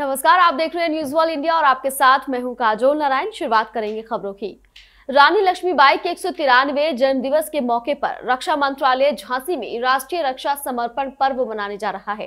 नमस्कार आप देख रहे हैं न्यूज वर्ल्ड इंडिया और आपके साथ मैं हूं काजोल नारायण शुरुआत करेंगे खबरों की रानी लक्ष्मीबाई के एक सौ तिरानवे जन्मदिवस के मौके पर रक्षा मंत्रालय झांसी में राष्ट्रीय रक्षा समर्पण पर्व मनाने जा रहा है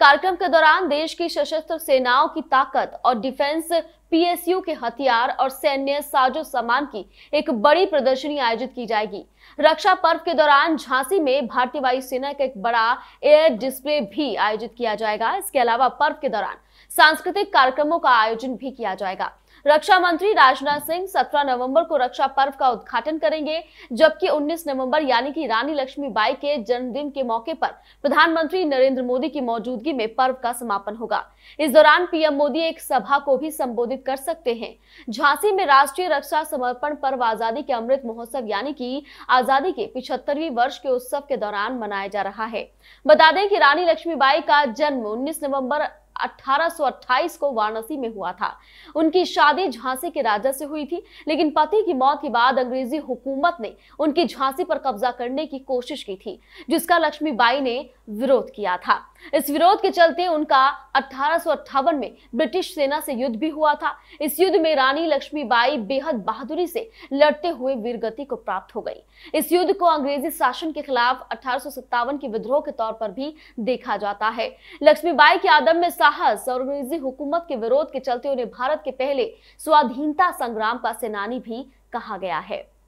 कार्यक्रम के दौरान देश की सशस्त्र सेनाओं की ताकत और डिफेंस पीएसयू के हथियार और सैन्य साजो सामान की एक बड़ी प्रदर्शनी आयोजित की जाएगी रक्षा पर्व के दौरान झांसी में भारतीय वायुसेना का एक बड़ा एयर डिस्प्ले भी आयोजित किया जाएगा इसके अलावा पर्व के दौरान सांस्कृतिक कार्यक्रमों का आयोजन भी किया जाएगा रक्षा मंत्री राजनाथ सिंह 17 नवंबर को रक्षा पर्व का उद्घाटन करेंगे जबकि 19 नवंबर यानी कि रानी लक्ष्मी बाई के जन्मदिन के मौके पर प्रधानमंत्री नरेंद्र मोदी की मौजूदगी में पर्व का समापन होगा इस दौरान पीएम मोदी एक सभा को भी संबोधित आयोजित कर सकते हैं झांसी में राष्ट्रीय रक्षा समर्पण पर्व आजादी के अमृत महोत्सव यानी कि आजादी के पिछहत्तरवीं वर्ष के उत्सव के दौरान मनाया जा रहा है बता दें कि रानी लक्ष्मीबाई का जन्म उन्नीस नवम्बर 1828 को वाराणसी में हुआ था उनकी शादी झांसी के राजा से हुई थी लेकिन पति की मौत के बाद अंग्रेजी हुकूमत ने उनकी झांसी पर कब्जा करने की कोशिश की थी जिसका लक्ष्मीबाई ने विरोध किया था इस विरोध के चलते उनका अठारह में ब्रिटिश सेना से युद्ध भी हुआ था इस युद्ध में रानी लक्ष्मीबाई बेहद बहादुरी से लड़ते हुए वीरगति को प्राप्त हो गई इस युद्ध को अंग्रेजी शासन के खिलाफ अठारह के विद्रोह के तौर पर भी देखा जाता है लक्ष्मीबाई के आदम में साहस और अंग्रेजी हुकूमत के विरोध के चलते उन्हें भारत के पहले स्वाधीनता संग्राम का सेनानी भी कहा गया है